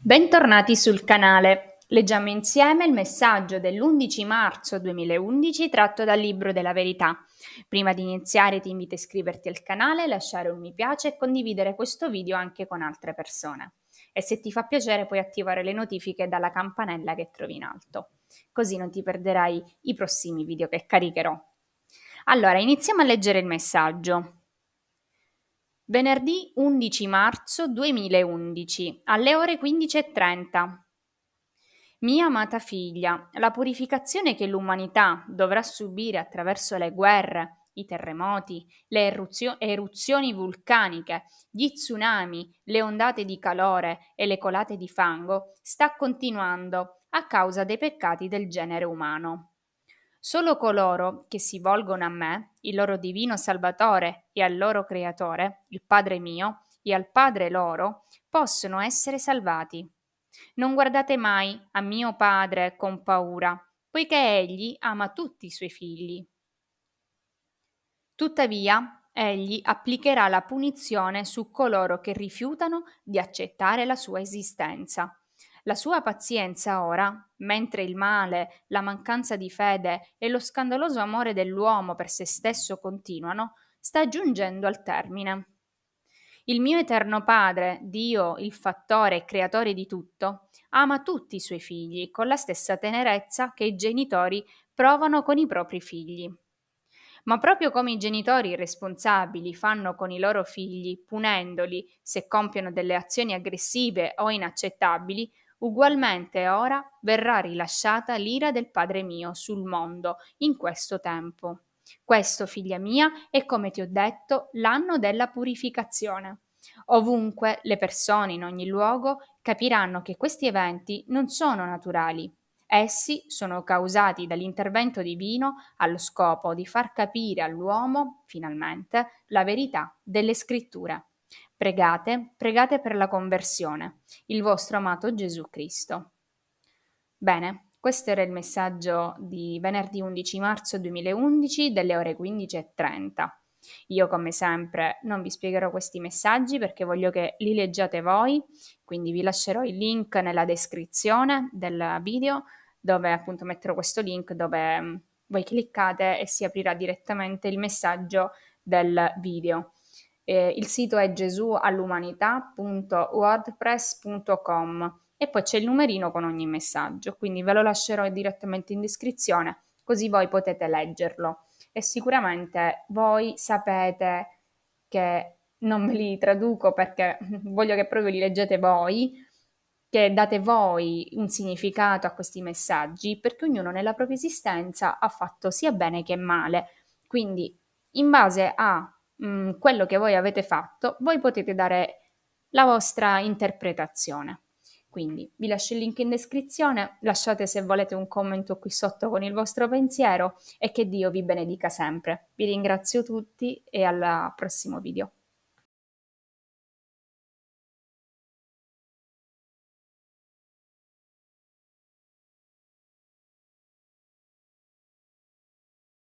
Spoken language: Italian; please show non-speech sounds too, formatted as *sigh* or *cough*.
Bentornati sul canale. Leggiamo insieme il messaggio dell'11 marzo 2011 tratto dal libro della verità. Prima di iniziare ti invito a iscriverti al canale, lasciare un mi piace e condividere questo video anche con altre persone. E se ti fa piacere puoi attivare le notifiche dalla campanella che trovi in alto. Così non ti perderai i prossimi video che caricherò. Allora, iniziamo a leggere il messaggio. Venerdì 11 marzo 2011 alle ore 15.30. Mia amata figlia, la purificazione che l'umanità dovrà subire attraverso le guerre, i terremoti, le eruzio- eruzioni vulcaniche, gli tsunami, le ondate di calore e le colate di fango, sta continuando a causa dei peccati del genere umano. Solo coloro che si volgono a me, il loro divino Salvatore e al loro Creatore, il Padre mio, e al Padre loro, possono essere salvati. Non guardate mai a mio Padre con paura, poiché Egli ama tutti i suoi figli. Tuttavia, Egli applicherà la punizione su coloro che rifiutano di accettare la sua esistenza la sua pazienza ora, mentre il male, la mancanza di fede e lo scandaloso amore dell'uomo per se stesso continuano, sta giungendo al termine. Il mio eterno Padre, Dio, il fattore e creatore di tutto, ama tutti i suoi figli con la stessa tenerezza che i genitori provano con i propri figli. Ma proprio come i genitori responsabili fanno con i loro figli, punendoli se compiono delle azioni aggressive o inaccettabili, Ugualmente ora verrà rilasciata l'ira del Padre mio sul mondo in questo tempo. Questo, figlia mia, è come ti ho detto l'anno della purificazione. Ovunque le persone in ogni luogo capiranno che questi eventi non sono naturali. Essi sono causati dall'intervento divino allo scopo di far capire all'uomo, finalmente, la verità delle scritture. Pregate, pregate per la conversione, il vostro amato Gesù Cristo. Bene, questo era il messaggio di venerdì 11 marzo 2011 delle ore 15.30. Io come sempre non vi spiegherò questi messaggi perché voglio che li leggiate voi, quindi vi lascerò il link nella descrizione del video dove appunto metterò questo link dove mm, voi cliccate e si aprirà direttamente il messaggio del video. Eh, il sito è gesuall'umanità.wordpress.com e poi c'è il numerino con ogni messaggio, quindi ve lo lascerò direttamente in descrizione così voi potete leggerlo e sicuramente voi sapete che non me li traduco perché *laughs* voglio che proprio li leggete voi, che date voi un significato a questi messaggi, perché ognuno nella propria esistenza ha fatto sia bene che male. Quindi, in base a mh, mm, quello che voi avete fatto, voi potete dare la vostra interpretazione. Quindi vi lascio il link in descrizione, lasciate se volete un commento qui sotto con il vostro pensiero e che Dio vi benedica sempre. Vi ringrazio tutti e al prossimo video.